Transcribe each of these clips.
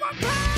my power.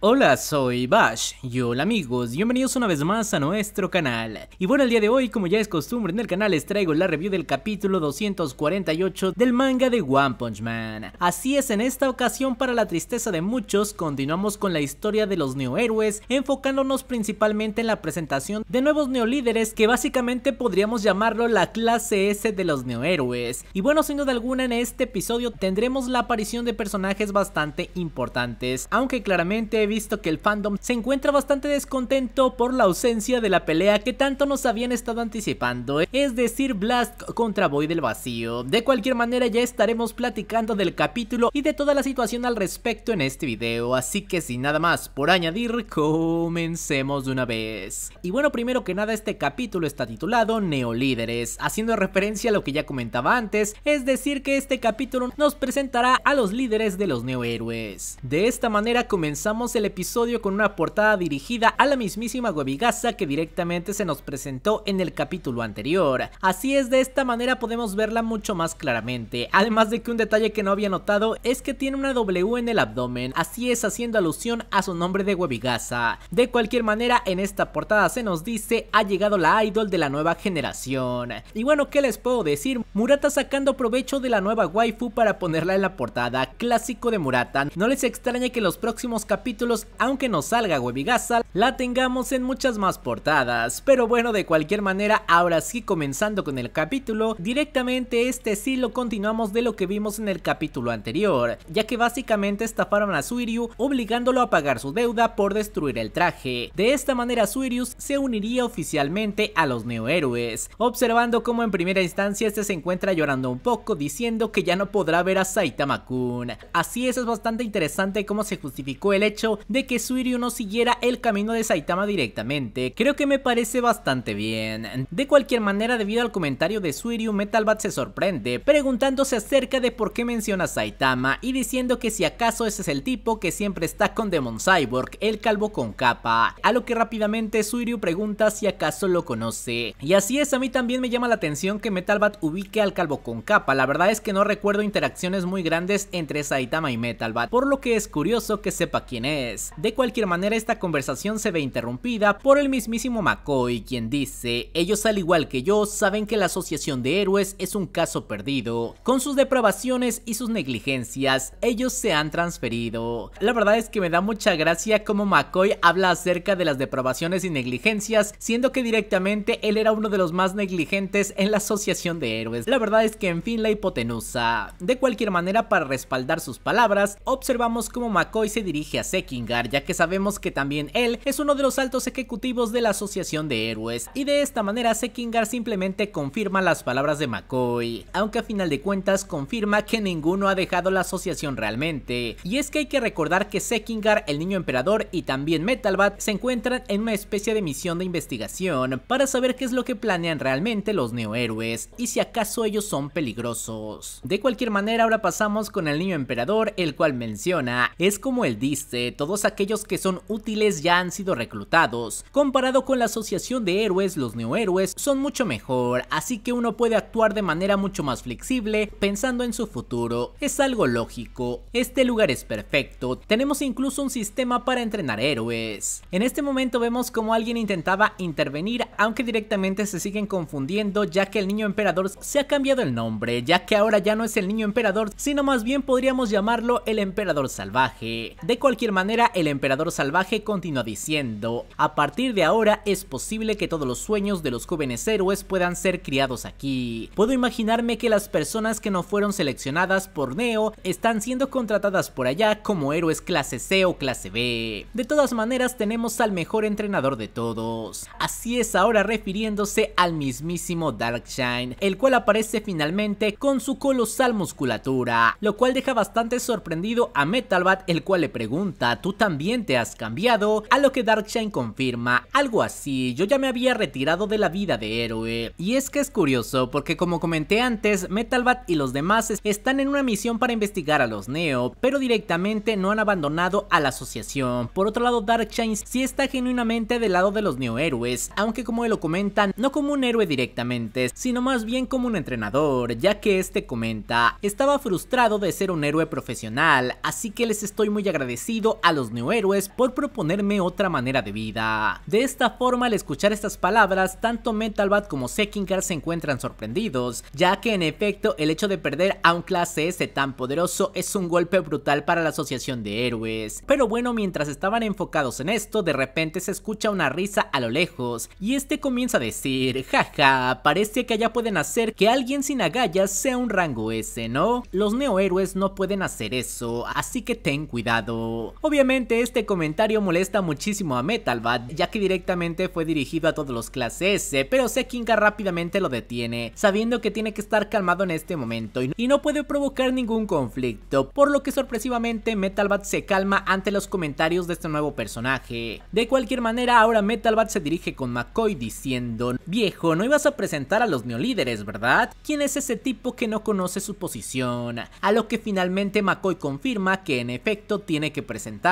Hola, soy Bash y hola amigos, bienvenidos una vez más a nuestro canal. Y bueno, el día de hoy, como ya es costumbre en el canal, les traigo la review del capítulo 248 del manga de One Punch Man. Así es, en esta ocasión, para la tristeza de muchos, continuamos con la historia de los neohéroes, enfocándonos principalmente en la presentación de nuevos neolíderes que básicamente podríamos llamarlo la clase S de los neohéroes. Y bueno, sin duda alguna, en este episodio tendremos la aparición de personajes bastante importantes, aunque claramente visto que el fandom se encuentra bastante descontento por la ausencia de la pelea que tanto nos habían estado anticipando, ¿eh? es decir Blast contra Boy del Vacío. De cualquier manera ya estaremos platicando del capítulo y de toda la situación al respecto en este video, así que sin nada más por añadir, comencemos de una vez. Y bueno, primero que nada este capítulo está titulado Neolíderes, haciendo referencia a lo que ya comentaba antes, es decir que este capítulo nos presentará a los líderes de los neohéroes. De esta manera comenzamos el episodio con una portada dirigida a la mismísima Webigasa que directamente se nos presentó en el capítulo anterior. Así es, de esta manera podemos verla mucho más claramente. Además de que un detalle que no había notado es que tiene una W en el abdomen, así es haciendo alusión a su nombre de Webigasa. De cualquier manera, en esta portada se nos dice ha llegado la idol de la nueva generación. Y bueno, ¿qué les puedo decir? Murata sacando provecho de la nueva waifu para ponerla en la portada, clásico de Murata. No les extraña que en los próximos capítulos aunque no salga Webigasal, la tengamos en muchas más portadas. Pero bueno, de cualquier manera, ahora sí comenzando con el capítulo, directamente este sí lo continuamos de lo que vimos en el capítulo anterior, ya que básicamente estafaron a Suiryu obligándolo a pagar su deuda por destruir el traje. De esta manera Suiryu se uniría oficialmente a los neohéroes, observando cómo en primera instancia este se encuentra llorando un poco diciendo que ya no podrá ver a Saitama-kun. Así es, es bastante interesante cómo se justificó el hecho de que Suiryu no siguiera el camino de Saitama directamente, creo que me parece bastante bien. De cualquier manera, debido al comentario de Suiryu, Metalbat se sorprende, preguntándose acerca de por qué menciona a Saitama y diciendo que si acaso ese es el tipo que siempre está con Demon Cyborg, el calvo con capa, a lo que rápidamente Suiryu pregunta si acaso lo conoce. Y así es, a mí también me llama la atención que Metalbat ubique al calvo con capa, la verdad es que no recuerdo interacciones muy grandes entre Saitama y Metalbat, por lo que es curioso que sepa quién es. De cualquier manera, esta conversación se ve interrumpida por el mismísimo McCoy, quien dice, ellos al igual que yo saben que la Asociación de Héroes es un caso perdido. Con sus depravaciones y sus negligencias, ellos se han transferido. La verdad es que me da mucha gracia cómo McCoy habla acerca de las depravaciones y negligencias, siendo que directamente él era uno de los más negligentes en la Asociación de Héroes. La verdad es que en fin la hipotenusa. De cualquier manera, para respaldar sus palabras, observamos cómo McCoy se dirige a Seki ya que sabemos que también él es uno de los altos ejecutivos de la Asociación de Héroes, y de esta manera Sekingar simplemente confirma las palabras de McCoy, aunque a final de cuentas confirma que ninguno ha dejado la asociación realmente, y es que hay que recordar que Sekingar, el niño emperador y también Metalbat se encuentran en una especie de misión de investigación para saber qué es lo que planean realmente los neohéroes y si acaso ellos son peligrosos. De cualquier manera ahora pasamos con el niño emperador, el cual menciona, es como el dice todos aquellos que son útiles ya han sido reclutados. Comparado con la asociación de héroes, los neohéroes son mucho mejor, así que uno puede actuar de manera mucho más flexible pensando en su futuro. Es algo lógico, este lugar es perfecto, tenemos incluso un sistema para entrenar héroes. En este momento vemos como alguien intentaba intervenir, aunque directamente se siguen confundiendo ya que el niño emperador se ha cambiado el nombre, ya que ahora ya no es el niño emperador, sino más bien podríamos llamarlo el emperador salvaje. De cualquier manera, el emperador salvaje continúa diciendo, a partir de ahora es posible que todos los sueños de los jóvenes héroes puedan ser criados aquí. Puedo imaginarme que las personas que no fueron seleccionadas por Neo están siendo contratadas por allá como héroes clase C o clase B. De todas maneras tenemos al mejor entrenador de todos. Así es ahora refiriéndose al mismísimo Darkshine, el cual aparece finalmente con su colosal musculatura, lo cual deja bastante sorprendido a Metalbat el cual le pregunta tú también te has cambiado, a lo que Darkshine confirma algo así, yo ya me había retirado de la vida de héroe. Y es que es curioso, porque como comenté antes, Metalbat y los demás están en una misión para investigar a los Neo, pero directamente no han abandonado a la asociación. Por otro lado, Darkshine sí está genuinamente del lado de los Neo héroes, aunque como lo comentan, no como un héroe directamente, sino más bien como un entrenador, ya que este comenta, estaba frustrado de ser un héroe profesional, así que les estoy muy agradecido a los neohéroes por proponerme otra manera de vida. De esta forma, al escuchar estas palabras, tanto Metalbat como Sekinkar se encuentran sorprendidos, ya que en efecto el hecho de perder a un clase S tan poderoso es un golpe brutal para la asociación de héroes. Pero bueno, mientras estaban enfocados en esto, de repente se escucha una risa a lo lejos, y este comienza a decir, jaja, parece que allá pueden hacer que alguien sin agallas sea un rango S, ¿no? Los neohéroes no pueden hacer eso, así que ten cuidado. Obviamente este comentario molesta muchísimo a Metalbat, ya que directamente fue dirigido a todos los clases, S, pero Sekinga rápidamente lo detiene, sabiendo que tiene que estar calmado en este momento y no puede provocar ningún conflicto, por lo que sorpresivamente Metalbat se calma ante los comentarios de este nuevo personaje. De cualquier manera, ahora Metalbat se dirige con McCoy diciendo, viejo, no ibas a presentar a los neolíderes, ¿verdad? ¿Quién es ese tipo que no conoce su posición? A lo que finalmente McCoy confirma que en efecto tiene que presentar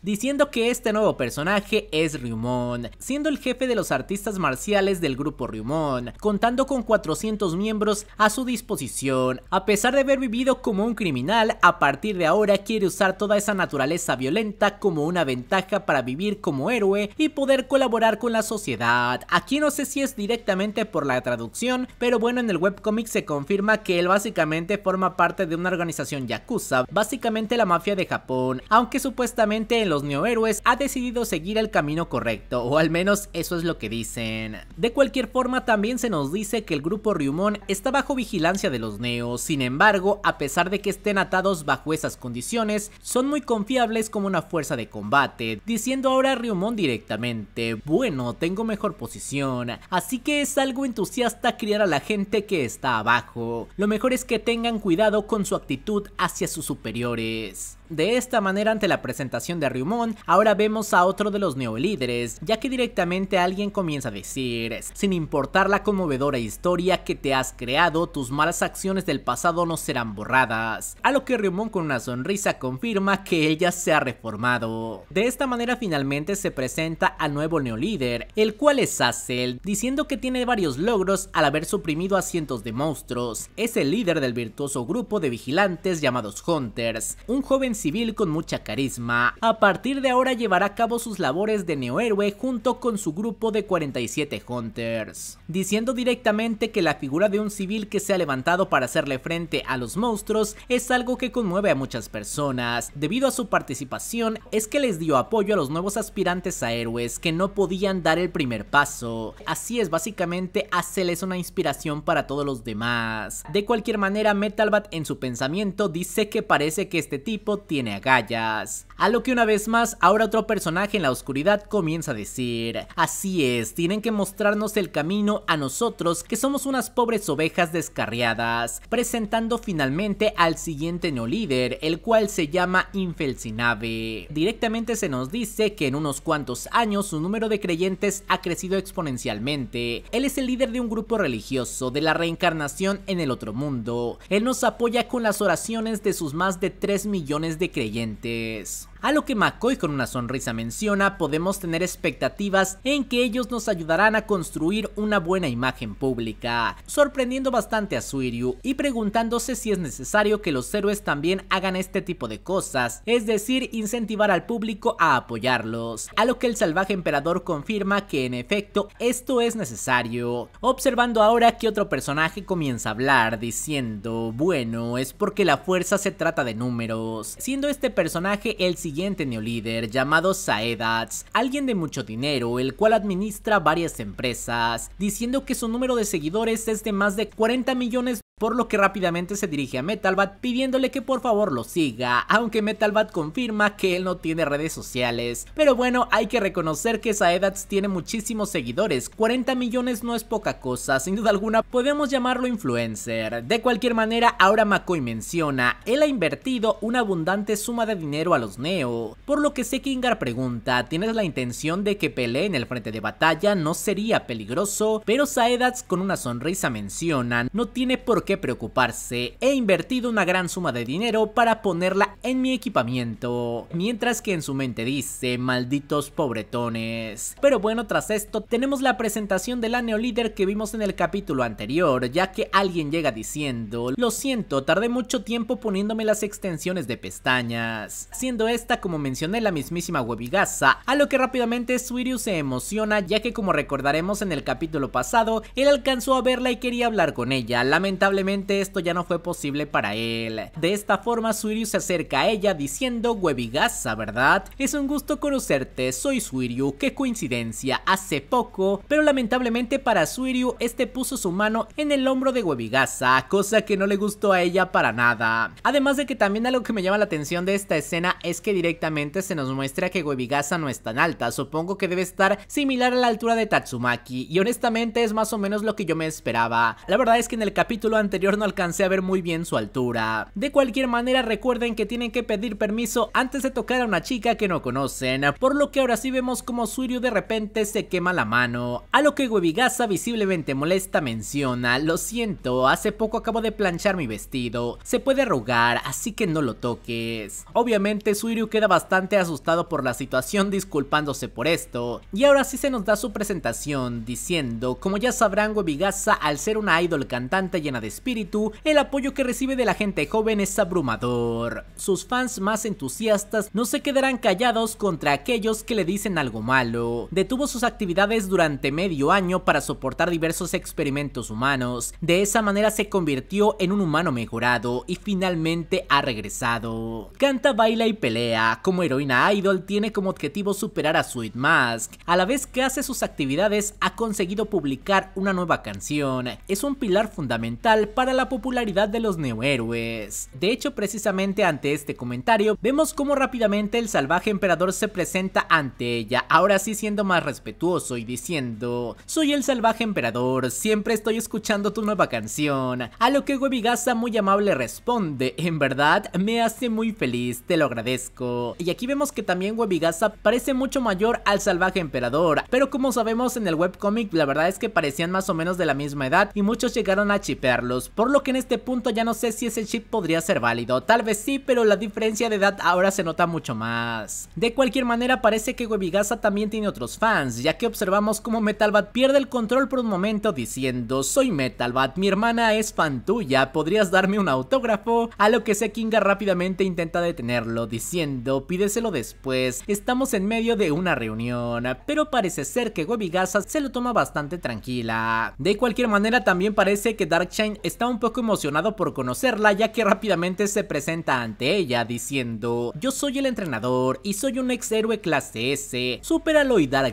diciendo que este nuevo personaje es Ryumon, siendo el jefe de los artistas marciales del grupo Ryumon, contando con 400 miembros a su disposición. A pesar de haber vivido como un criminal, a partir de ahora quiere usar toda esa naturaleza violenta como una ventaja para vivir como héroe y poder colaborar con la sociedad. Aquí no sé si es directamente por la traducción, pero bueno en el webcomic se confirma que él básicamente forma parte de una organización yakuza, básicamente la mafia de Japón, aunque supuestamente en los neohéroes ha decidido seguir el camino correcto, o al menos eso es lo que dicen. De cualquier forma, también se nos dice que el grupo Ryumon está bajo vigilancia de los neos, sin embargo, a pesar de que estén atados bajo esas condiciones, son muy confiables como una fuerza de combate, diciendo ahora a Ryumon directamente, bueno, tengo mejor posición, así que es algo entusiasta criar a la gente que está abajo. Lo mejor es que tengan cuidado con su actitud hacia sus superiores. De esta manera, ante la presentación de Ryumon, ahora vemos a otro de los neolíderes, ya que directamente alguien comienza a decir, sin importar la conmovedora historia que te has creado, tus malas acciones del pasado no serán borradas, a lo que Ryumon con una sonrisa confirma que ella se ha reformado. De esta manera finalmente se presenta al nuevo neolíder, el cual es Azel, diciendo que tiene varios logros al haber suprimido a cientos de monstruos. Es el líder del virtuoso grupo de vigilantes llamados Hunters, un joven civil con mucha carisma. A partir de ahora llevará a cabo sus labores de neohéroe junto con su grupo de 47 Hunters, diciendo directamente que la figura de un civil que se ha levantado para hacerle frente a los monstruos es algo que conmueve a muchas personas. Debido a su participación es que les dio apoyo a los nuevos aspirantes a héroes que no podían dar el primer paso. Así es, básicamente hacerles una inspiración para todos los demás. De cualquier manera, Metalbat en su pensamiento dice que parece que este tipo tiene agallas. A lo que una vez más, ahora otro personaje en la oscuridad comienza a decir, así es, tienen que mostrarnos el camino a nosotros que somos unas pobres ovejas descarriadas, presentando finalmente al siguiente neolíder, el cual se llama Infelsinabe Directamente se nos dice que en unos cuantos años su número de creyentes ha crecido exponencialmente. Él es el líder de un grupo religioso de la reencarnación en el otro mundo. Él nos apoya con las oraciones de sus más de 3 millones de creyentes a lo que McCoy con una sonrisa menciona, podemos tener expectativas en que ellos nos ayudarán a construir una buena imagen pública, sorprendiendo bastante a Suiryu y preguntándose si es necesario que los héroes también hagan este tipo de cosas, es decir, incentivar al público a apoyarlos, a lo que el salvaje emperador confirma que en efecto esto es necesario, observando ahora que otro personaje comienza a hablar diciendo, bueno, es porque la fuerza se trata de números, siendo este personaje el siguiente neolíder llamado Saedats, alguien de mucho dinero, el cual administra varias empresas, diciendo que su número de seguidores es de más de 40 millones por lo que rápidamente se dirige a Metalbat pidiéndole que por favor lo siga, aunque Metalbat confirma que él no tiene redes sociales. Pero bueno, hay que reconocer que Saedats tiene muchísimos seguidores, 40 millones no es poca cosa, sin duda alguna podemos llamarlo influencer. De cualquier manera, ahora McCoy menciona, él ha invertido una abundante suma de dinero a los Neo, por lo que Ingar pregunta, ¿tienes la intención de que pelee en el frente de batalla? No sería peligroso, pero Saedats con una sonrisa menciona, no tiene por que preocuparse, he invertido una gran suma de dinero para ponerla en mi equipamiento, mientras que en su mente dice, malditos pobretones. Pero bueno, tras esto tenemos la presentación de la Neolíder que vimos en el capítulo anterior, ya que alguien llega diciendo, lo siento, tardé mucho tiempo poniéndome las extensiones de pestañas, siendo esta como mencioné la mismísima Webigasa, a lo que rápidamente Suiryu se emociona ya que como recordaremos en el capítulo pasado, él alcanzó a verla y quería hablar con ella, lamentablemente lamentablemente esto ya no fue posible para él. De esta forma Suiryu se acerca a ella diciendo Webigasa, ¿verdad? Es un gusto conocerte, soy Suiryu, qué coincidencia, hace poco, pero lamentablemente para Suiryu este puso su mano en el hombro de Webigasa, cosa que no le gustó a ella para nada. Además de que también algo que me llama la atención de esta escena es que directamente se nos muestra que Webigasa no es tan alta, supongo que debe estar similar a la altura de Tatsumaki, y honestamente es más o menos lo que yo me esperaba. La verdad es que en el capítulo anterior no alcancé a ver muy bien su altura. De cualquier manera recuerden que tienen que pedir permiso antes de tocar a una chica que no conocen, por lo que ahora sí vemos como Suiryu de repente se quema la mano, a lo que Webigasa visiblemente molesta menciona, lo siento, hace poco acabo de planchar mi vestido, se puede arrugar, así que no lo toques. Obviamente Suiryu queda bastante asustado por la situación disculpándose por esto, y ahora sí se nos da su presentación diciendo, como ya sabrán Webigasa al ser una idol cantante llena de espíritu, el apoyo que recibe de la gente joven es abrumador. Sus fans más entusiastas no se quedarán callados contra aquellos que le dicen algo malo. Detuvo sus actividades durante medio año para soportar diversos experimentos humanos. De esa manera se convirtió en un humano mejorado y finalmente ha regresado. Canta, baila y pelea. Como heroína idol tiene como objetivo superar a Sweet Mask. A la vez que hace sus actividades ha conseguido publicar una nueva canción. Es un pilar fundamental para la popularidad de los neohéroes. De hecho, precisamente ante este comentario, vemos cómo rápidamente el salvaje emperador se presenta ante ella, ahora sí siendo más respetuoso y diciendo, soy el salvaje emperador, siempre estoy escuchando tu nueva canción, a lo que Webigasa muy amable responde, en verdad me hace muy feliz, te lo agradezco. Y aquí vemos que también Webigasa parece mucho mayor al salvaje emperador, pero como sabemos en el webcomic la verdad es que parecían más o menos de la misma edad y muchos llegaron a chipearlo por lo que en este punto ya no sé si ese chip podría ser válido, tal vez sí, pero la diferencia de edad ahora se nota mucho más. De cualquier manera parece que Webigasa también tiene otros fans, ya que observamos cómo Bat pierde el control por un momento diciendo, soy Bat, mi hermana es fan tuya, ¿podrías darme un autógrafo? A lo que Sekinga rápidamente intenta detenerlo, diciendo, pídeselo después, estamos en medio de una reunión, pero parece ser que Webigasa se lo toma bastante tranquila. De cualquier manera también parece que Darkshine está un poco emocionado por conocerla ya que rápidamente se presenta ante ella diciendo Yo soy el entrenador y soy un ex héroe clase S, Superalo y Dark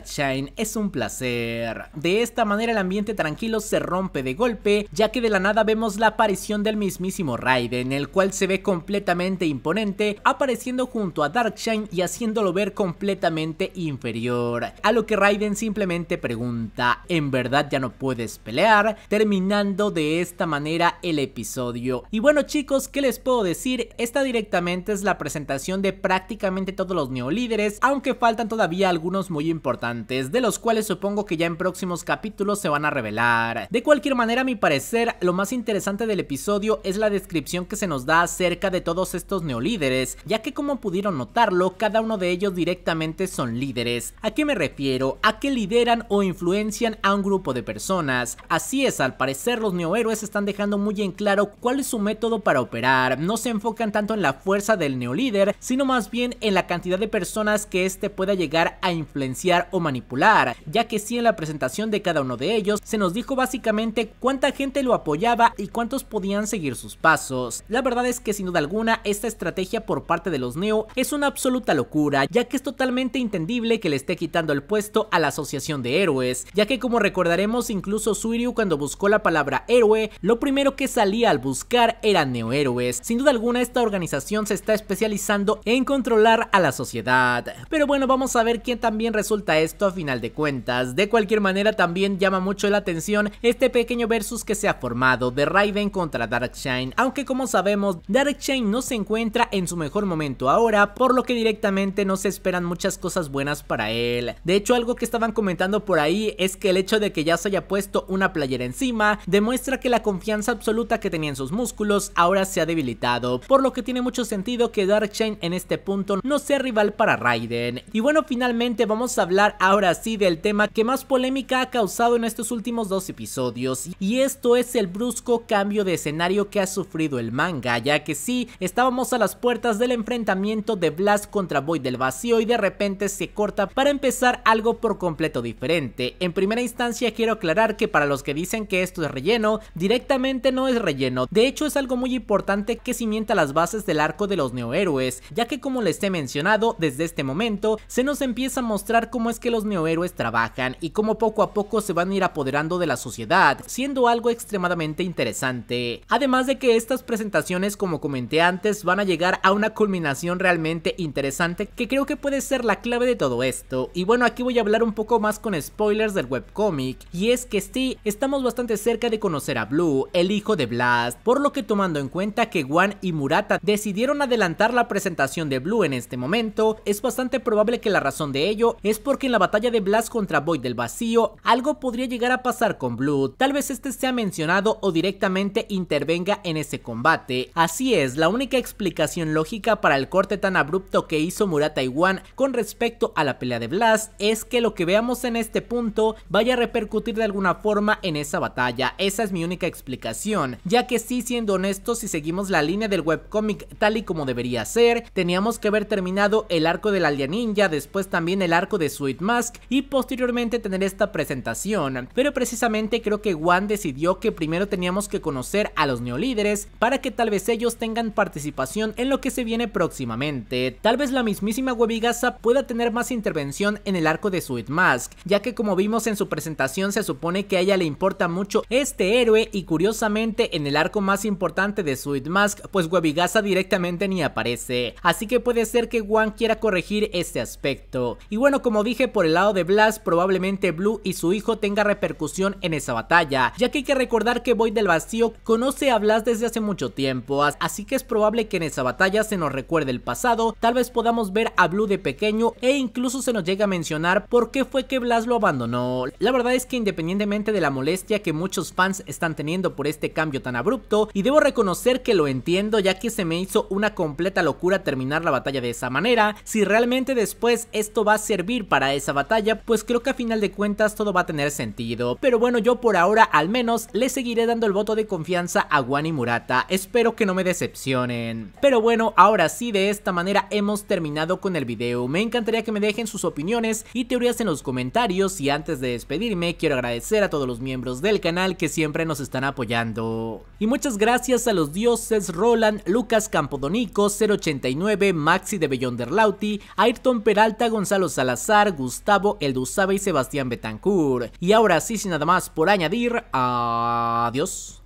es un placer. De esta manera el ambiente tranquilo se rompe de golpe ya que de la nada vemos la aparición del mismísimo Raiden el cual se ve completamente imponente apareciendo junto a Darkshine y haciéndolo ver completamente inferior. A lo que Raiden simplemente pregunta ¿en verdad ya no puedes pelear? Terminando de esta manera manera el episodio. Y bueno chicos, ¿qué les puedo decir? Esta directamente es la presentación de prácticamente todos los neolíderes, aunque faltan todavía algunos muy importantes, de los cuales supongo que ya en próximos capítulos se van a revelar. De cualquier manera, a mi parecer, lo más interesante del episodio es la descripción que se nos da acerca de todos estos neolíderes, ya que como pudieron notarlo, cada uno de ellos directamente son líderes. ¿A qué me refiero? A que lideran o influencian a un grupo de personas. Así es, al parecer los neohéroes están dejando muy en claro cuál es su método para operar. No se enfocan tanto en la fuerza del neolíder, sino más bien en la cantidad de personas que éste pueda llegar a influenciar o manipular, ya que si en la presentación de cada uno de ellos se nos dijo básicamente cuánta gente lo apoyaba y cuántos podían seguir sus pasos. La verdad es que sin duda alguna esta estrategia por parte de los Neo es una absoluta locura, ya que es totalmente entendible que le esté quitando el puesto a la asociación de héroes, ya que como recordaremos incluso Suiryu cuando buscó la palabra héroe, lo primero que salía al buscar eran neohéroes. Sin duda alguna esta organización se está especializando en controlar a la sociedad. Pero bueno, vamos a ver quién también resulta esto a final de cuentas. De cualquier manera también llama mucho la atención este pequeño versus que se ha formado de Raven contra Darkshine, aunque como sabemos Darkshine no se encuentra en su mejor momento ahora, por lo que directamente no se esperan muchas cosas buenas para él. De hecho algo que estaban comentando por ahí es que el hecho de que ya se haya puesto una playera encima demuestra que la confianza confianza absoluta que tenía en sus músculos ahora se ha debilitado, por lo que tiene mucho sentido que Chain en este punto no sea rival para Raiden. Y bueno, finalmente vamos a hablar ahora sí del tema que más polémica ha causado en estos últimos dos episodios, y esto es el brusco cambio de escenario que ha sufrido el manga, ya que sí, estábamos a las puertas del enfrentamiento de Blast contra Boy del Vacío y de repente se corta para empezar algo por completo diferente. En primera instancia quiero aclarar que para los que dicen que esto es relleno, directamente no es relleno, de hecho es algo muy importante que cimienta las bases del arco de los neohéroes, ya que como les he mencionado, desde este momento se nos empieza a mostrar cómo es que los neohéroes trabajan y cómo poco a poco se van a ir apoderando de la sociedad, siendo algo extremadamente interesante. Además de que estas presentaciones, como comenté antes, van a llegar a una culminación realmente interesante que creo que puede ser la clave de todo esto. Y bueno, aquí voy a hablar un poco más con spoilers del webcomic, y es que sí, estamos bastante cerca de conocer a Blue, el hijo de Blast, por lo que tomando en cuenta que Wan y Murata decidieron adelantar la presentación de Blue en este momento, es bastante probable que la razón de ello es porque en la batalla de Blast contra Boy del Vacío, algo podría llegar a pasar con Blue, tal vez este sea mencionado o directamente intervenga en ese combate. Así es, la única explicación lógica para el corte tan abrupto que hizo Murata y Wan con respecto a la pelea de Blast es que lo que veamos en este punto vaya a repercutir de alguna forma en esa batalla, esa es mi única explicación ya que sí siendo honestos si seguimos la línea del webcómic tal y como debería ser, teníamos que haber terminado el arco del aldea Ninja, después también el arco de Sweet Mask y posteriormente tener esta presentación, pero precisamente creo que Wan decidió que primero teníamos que conocer a los neolíderes para que tal vez ellos tengan participación en lo que se viene próximamente. Tal vez la mismísima Webigasa pueda tener más intervención en el arco de Sweet Mask, ya que como vimos en su presentación se supone que a ella le importa mucho este héroe y curiosamente curiosamente en el arco más importante de Sweet Mask, pues Webigasa directamente ni aparece, así que puede ser que Wang quiera corregir este aspecto. Y bueno, como dije por el lado de Blas, probablemente Blue y su hijo tenga repercusión en esa batalla, ya que hay que recordar que Void del Vacío conoce a Blast desde hace mucho tiempo, así que es probable que en esa batalla se nos recuerde el pasado, tal vez podamos ver a Blue de pequeño e incluso se nos llega a mencionar por qué fue que Blast lo abandonó. La verdad es que independientemente de la molestia que muchos fans están teniendo, por este cambio tan abrupto y debo reconocer que lo entiendo ya que se me hizo una completa locura terminar la batalla de esa manera, si realmente después esto va a servir para esa batalla pues creo que a final de cuentas todo va a tener sentido, pero bueno yo por ahora al menos le seguiré dando el voto de confianza a Wani Murata, espero que no me decepcionen. Pero bueno ahora sí de esta manera hemos terminado con el video, me encantaría que me dejen sus opiniones y teorías en los comentarios y antes de despedirme quiero agradecer a todos los miembros del canal que siempre nos están apoyando. Y muchas gracias a los dioses Roland, Lucas Campodonico, 089, Maxi de Lauti Ayrton Peralta, Gonzalo Salazar, Gustavo Elduzabe y Sebastián Betancourt. Y ahora sí, sin nada más por añadir, adiós.